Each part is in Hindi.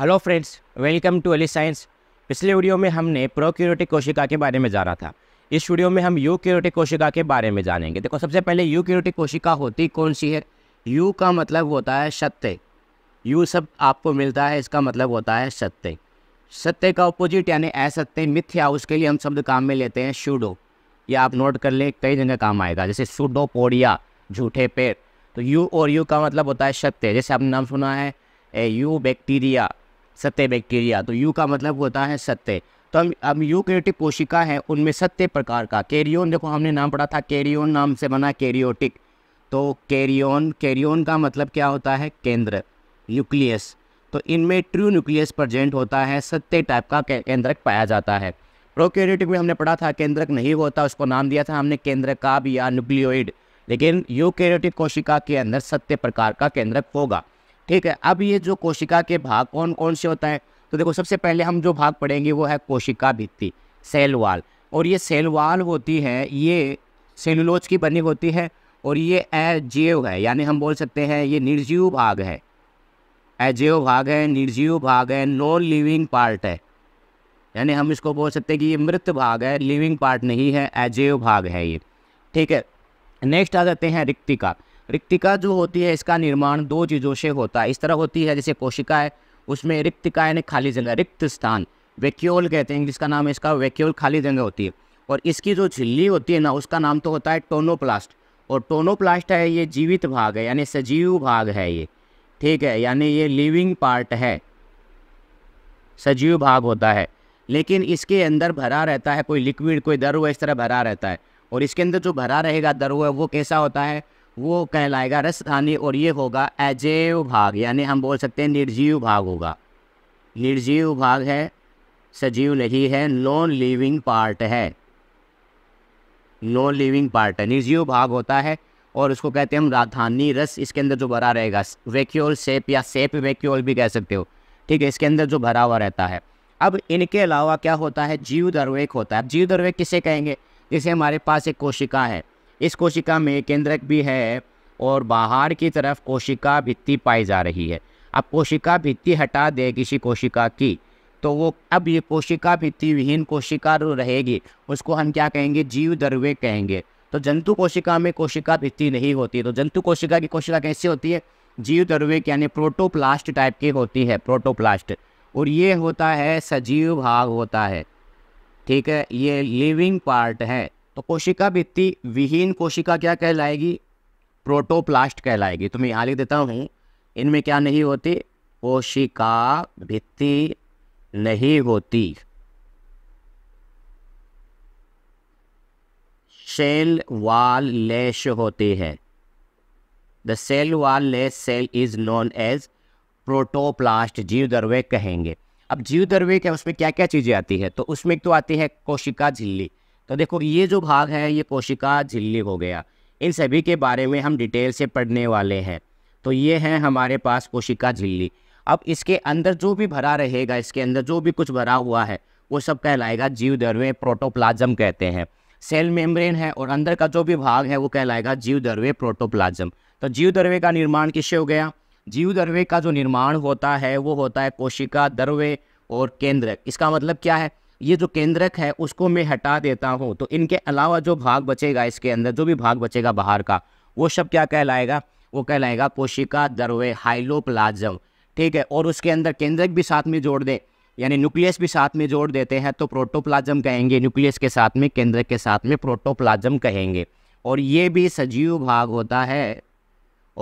hello friends welcome to Ali science पिछले वीडियो में हमने प्रोक्यूरोटिक कोशिका के बारे में जाना था इस वीडियो में हम यूक्यूरोटिक कोशिका के बारे में जानेंगे देखो सबसे पहले यूक्यूरोटिक कोशिका होती कौन सी है यू का मतलब होता है सत्य यू सब आपको मिलता है इसका मतलब होता है सत्य सत्य का अपोजिट यानी असत्य मिथ्या उसके लिए हम शब्द काम में लेते हैं शूडो या आप नोट कर लें कई जगह काम आएगा जैसे शूडो पोड़िया झूठे पेड़ तो यू और यू का मतलब होता है सत्य जैसे आपने नाम सुना है ए यू बैक्टीरिया सत्य बैक्टीरिया तो यू का मतलब होता है सत्य तो हम अब यूकेरियोटिक कोशिका है उनमें सत्य प्रकार का कैरियोन देखो हमने नाम पढ़ा था कैरियोन नाम से बना कैरियोटिक तो कैरियोन कैरियोन का मतलब क्या होता है केंद्र न्यूक्लियस तो इनमें ट्रू न्यूक्लियस प्रजेंट होता है सत्य टाइप का केंद्रक पाया जाता है प्रोकैरियोटिक में हमने पढ़ा था केंद्रक नहीं होता उसको नाम दिया था हमने केंद्रकाब या न्यूक्लियोइड लेकिन यूकैरियोटिक कोशिका के अंदर सत्य प्रकार का केंद्रक होगा ठीक है अब ये जो कोशिका के भाग कौन कौन से होता है तो देखो सबसे पहले हम जो भाग पढ़ेंगे वो है कोशिका भित्ति सेल वाल और ये सेल वाल होती है ये सेलुलोज की बनी होती है और ये एजेव है यानी हम बोल सकते हैं ये निर्जीव भाग है एजेव भाग है निर्जीव भाग है नॉन लिविंग पार्ट है यानी हम इसको बोल सकते हैं कि ये मृत भाग है लिविंग पार्ट नहीं है एजेव भाग है ये ठीक है नेक्स्ट आ जाते हैं रिक्तिका रिक्तिका जो होती है इसका निर्माण दो चीज़ों से होता है इस तरह होती है जैसे कोशिका है उसमें रिक्तिका यानी खाली जगह रिक्त स्थान वेक्यूल कहते हैं जिसका नाम है इसका वेक्यूल खाली जगह होती है और इसकी जो झिल्ली होती है ना उसका नाम तो होता है टोनोप्लास्ट और टोनोप्लास्ट है ये जीवित भाग है यानी सजीव भाग है ये ठीक है यानी ये लिविंग पार्ट है सजीव भाग होता है लेकिन इसके अंदर भरा रहता है कोई लिक्विड कोई दर्व इस तरह भरा रहता है और इसके अंदर जो भरा रहेगा दर्व है वो कैसा होता है वो कहलाएगा रसधानी और ये होगा अजैव भाग यानी हम बोल सकते हैं निर्जीव भाग होगा निर्जीव भाग है सजीव नहीं है नॉन लिविंग पार्ट है नॉन लिविंग पार्ट है निर्जीव भाग होता है और उसको कहते हैं हम राधानी रस इसके अंदर जो भरा रहेगा वेक्यूल सेप या सेप वेक्यूल भी कह सकते हो ठीक है इसके अंदर जो भरा हुआ रहता है अब इनके अलावा क्या होता है जीव दरवेक होता है जीव दरवेक किसे कहेंगे जैसे हमारे पास एक कोशिका है इस कोशिका में केंद्रक भी है और बाहर की तरफ कोशिका भित्ति पाई जा रही है अब कोशिका भित्ति हटा दे किसी कोशिका की तो वो अब ये कोशिका भित्ति विहीन कोशिका रहेगी उसको हम क्या कहेंगे जीव द्रव्य कहेंगे तो जंतु कोशिका में कोशिका भित्ति नहीं होती तो जंतु कोशिका की कोशिका कैसी होती है जीव द्रव्यक यानी प्रोटोप्लास्ट टाइप की होती है प्रोटोप्लास्ट और ये होता है सजीव भाग होता है ठीक है ये लिविंग पार्ट है तो कोशिका भित्ति विहीन कोशिका क्या कहलाएगी प्रोटोप्लास्ट कहलाएगी तो मैं यहाँ लिख देता हूँ इनमें क्या नहीं होती कोशिका भित्ति नहीं होती सेल वाल लेश होती है the cell wall less cell is known as protoplast जीव दरवे कहेंगे अब जीव दरवे क्या उसमें क्या क्या चीज़ें आती है तो उसमें तो आती है कोशिका झिल्ली तो देखो ये जो भाग है ये कोशिका झिल्ली हो गया इन सभी के बारे में हम डिटेल से पढ़ने वाले हैं तो ये है हमारे पास कोशिका झिल्ली अब इसके अंदर जो भी भरा रहेगा इसके अंदर जो भी कुछ भरा हुआ है वो सब कहलाएगा जीव दरवे प्रोटोप्लाज्म कहते हैं सेल मेम्ब्रेन है और अंदर का जो भी भाग है वो कहलाएगा जीव दरवे प्रोटोप्लाज्म तो जीव दरवे का निर्माण किससे हो गया जीव दरवे का जो निर्माण होता है वो होता है कोशिका दरवे और केंद्रक इसका मतलब क्या है ये जो केंद्रक है उसको मैं हटा देता हूँ तो इनके अलावा जो भाग बचेगा इसके अंदर जो भी भाग बचेगा बाहर का वो सब क्या कहलाएगा वो कहलाएगा कोशिका दरवे हाइलोप्लाजम ठीक है और उसके अंदर केंद्रक भी साथ में जोड़ दे यानी न्यूक्लियस भी साथ में जोड़ देते हैं तो प्रोटोप्लाज्म कहेंगे न्यूक्लियस के साथ में केंद्रक के साथ में प्रोटोप्लाज्म कहेंगे और ये भी सजीव भाग होता है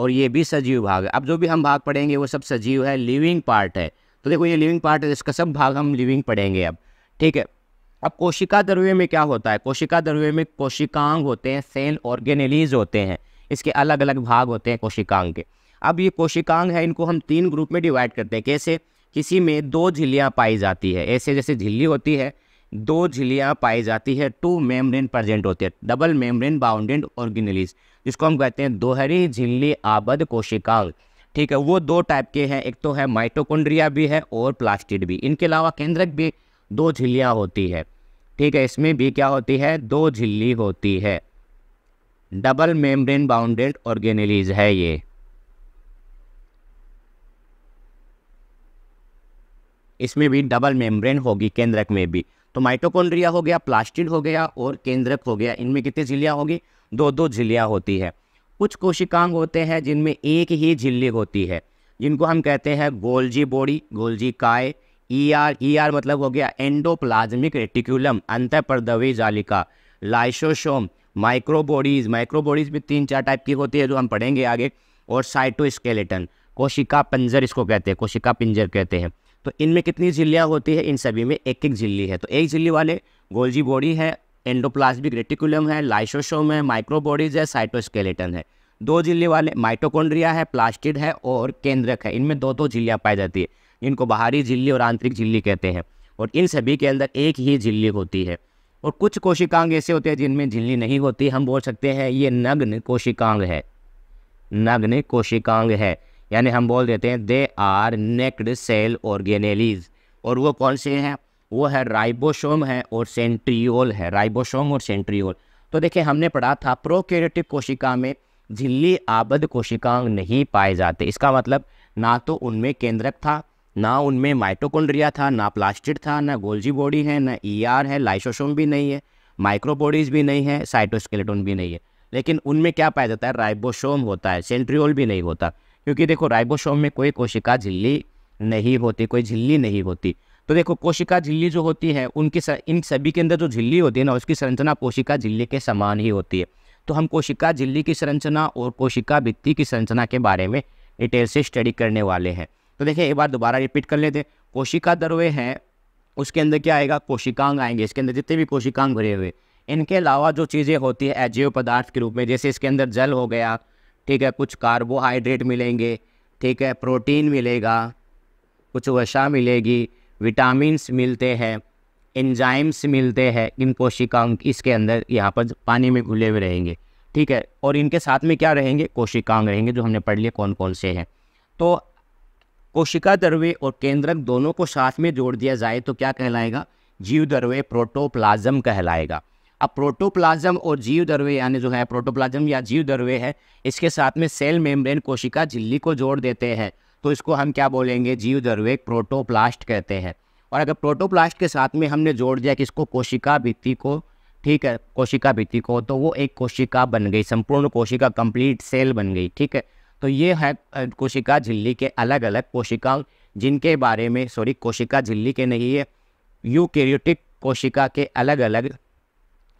और ये भी सजीव भाग है अब जो भी हम भाग पढ़ेंगे वो सब सजीव है लिविंग पार्ट है तो देखो ये लिविंग पार्ट है इसका सब भाग हम लिविंग पढ़ेंगे अब ठीक है अब कोशिका द्रव्य में क्या होता है कोशिका द्रव्य में कोशिकांग होते हैं सेल ऑर्गेनेलीज होते हैं इसके अलग अलग भाग होते हैं कोशिकांग के अब ये कोशिकांग है इनको हम तीन ग्रुप में डिवाइड करते हैं कैसे किसी में दो झिल्लियाँ पाई जाती है ऐसे जैसे झिल्ली होती है दो झिल्लियाँ पाई जाती है टू मेम्ब्रेन प्रेजेंट होते हैं डबल मेम्ब्रेन बाउंडेड ऑर्गेनलीज जिसको हम कहते हैं दोहरी झिल्ली आबद कोशिकांग ठीक है वो दो टाइप के हैं एक तो है माइटोकोन्ड्रिया भी है और प्लास्टिड भी इनके अलावा केंद्रक भी दो झिल्लियाँ होती है ठीक है इसमें भी क्या होती है दो झिल्ली होती है डबल मेम्ब्रेन बाउंडेड ऑर्गेनेलीज है ये इसमें भी डबल मेम्ब्रेन होगी केंद्रक में भी तो माइटोकॉन्ड्रिया हो गया प्लास्टिड हो गया और केंद्रक हो गया इनमें कितनी झिल्लियाँ होगी दो दो झिल्लियाँ होती है कुछ कोशिकांग होते हैं जिनमें एक ही झिल्ली होती है जिनको हम कहते हैं गोल्जी बॉडी गोल्जी काय ई आर ई आर मतलब हो गया एंडोप्लाज्मिक रेटिकुलम अंत प्रदवी जालिका लाइसोशोम माइक्रोबॉडीज माइक्रोबॉडीज भी तीन चार टाइप की होती है जो हम पढ़ेंगे आगे और साइटोस्केलेटन कोशिका पंजर इसको कहते हैं कोशिका पिंजर कहते हैं तो इनमें कितनी झिल्लियाँ होती है इन सभी में एक एक झिल्ली है तो एक झिल्ली वाले गोल्जी बॉडी है एंडोप्लाज्मिक रेटिकुलम है लाइसोशोम है माइक्रोबॉडीज है साइटोस्केलेटन है दो झिल्ली वाले माइटोकोन्ड्रिया है प्लास्टिड है और केंद्रक है इनमें दो दो झिल्लियाँ पाई जाती है इनको बाहरी झिल्ली और आंतरिक झिल्ली कहते हैं और इन सभी के अंदर एक ही झिल्ली होती है और कुछ कोशिकांग ऐसे होते हैं जिनमें झिल्ली नहीं होती हम बोल सकते हैं ये नग्न कोशिकांग है नग्न कोशिकांग है यानी हम बोल देते हैं they are naked cell organelles और वो कौन से हैं वो है राइबोसोम है और सेंट्रियोल है राइबोसोम और सेंट्रियोल तो देखिए हमने पढ़ा था प्रोकेरेटिव कोशिका में झिल्ली आबद्ध कोशिकांग नहीं पाए जाते इसका मतलब ना तो उनमें केंद्रक था ना उनमें माइटोकॉन्ड्रिया था ना प्लास्टिड था ना गोल्जी बॉडी है ना ई e ER है लाइसोसोम भी नहीं है माइक्रोबॉडीज भी नहीं है साइटोस्केलेटोन भी नहीं है लेकिन उनमें क्या पाया जाता है राइबोसोम होता है सेंट्रियोल भी नहीं होता क्योंकि देखो राइबोसोम में कोई कोशिका झिल्ली नहीं होती कोई झिल्ली नहीं होती तो देखो कोशिका झिल्ली जो होती है उनकी इन सभी के अंदर जो झिल्ली होती है ना उसकी संरचना कोशिका झिल्ली के समान ही होती है तो हम कोशिका झिल्ली की संरचना और कोशिका भित्ती की संरचना के बारे में डिटेल से स्टडी करने वाले हैं तो देखिए एक बार दोबारा रिपीट कर लेते कोशिका दरवे हैं उसके अंदर क्या आएगा कोशिकांग आएंगे इसके अंदर जितने भी कोशिकांग भरे हुए इनके अलावा जो चीज़ें होती है अजैव पदार्थ के रूप में जैसे इसके अंदर जल हो गया ठीक है कुछ कार्बोहाइड्रेट मिलेंगे ठीक है प्रोटीन मिलेगा कुछ वसा मिलेगी विटामिनस मिलते हैं एंजाइम्स मिलते हैं इन कोशिकाओं इसके अंदर यहाँ पर पानी में घुले हुए रहेंगे ठीक है और इनके साथ में क्या रहेंगे कोशिकांग रहेंगे जो हमने पढ़ लिए कौन कौन से हैं तो कोशिका दरवे और केंद्रक दोनों को साथ में जोड़ दिया जाए तो क्या कहलाएगा जीव दरवे प्रोटोप्लाज्म कहलाएगा अब प्रोटोप्लाज्म और जीव दरवे यानी जो है प्रोटोप्लाज्म या जीव दरवे है इसके साथ में सेल मेम्ब्रेन कोशिका झिल्ली को जोड़ देते हैं तो इसको हम क्या बोलेंगे जीव दरवे प्रोटोप्लास्ट कहते हैं और अगर प्रोटोप्लास्ट के साथ में हमने जोड़ दिया कि इसको कोशिका भित्ति को ठीक है कोशिका भित्ति को तो वो एक कोशिका बन गई संपूर्ण कोशिका कंप्लीट सेल बन गई ठीक है तो ये है कोशिका झिल्ली के अलग अलग कोशिकाओं जिनके बारे में सॉरी कोशिका झिल्ली के नहीं है यूकेरियोटिक कोशिका के अलग अलग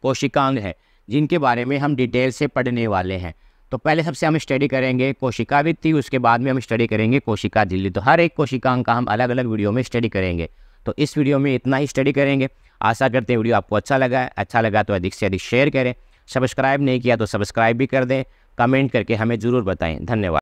कोशिकांग हैं जिनके बारे में हम डिटेल से पढ़ने वाले हैं तो पहले सबसे हम स्टडी करेंगे कोशिका वित्ती उसके बाद में हम स्टडी करेंगे कोशिका झिल्ली तो हर एक कोशिकांग का हम अलग अलग वीडियो में स्टडी करेंगे तो इस वीडियो में इतना ही स्टडी करेंगे आशा करते हैं वीडियो आपको अच्छा लगा अच्छा लगा तो अधिक से अधिक शेयर करें सब्सक्राइब नहीं किया तो सब्सक्राइब भी कर दें कमेंट करके हमें ज़रूर बताएं धन्यवाद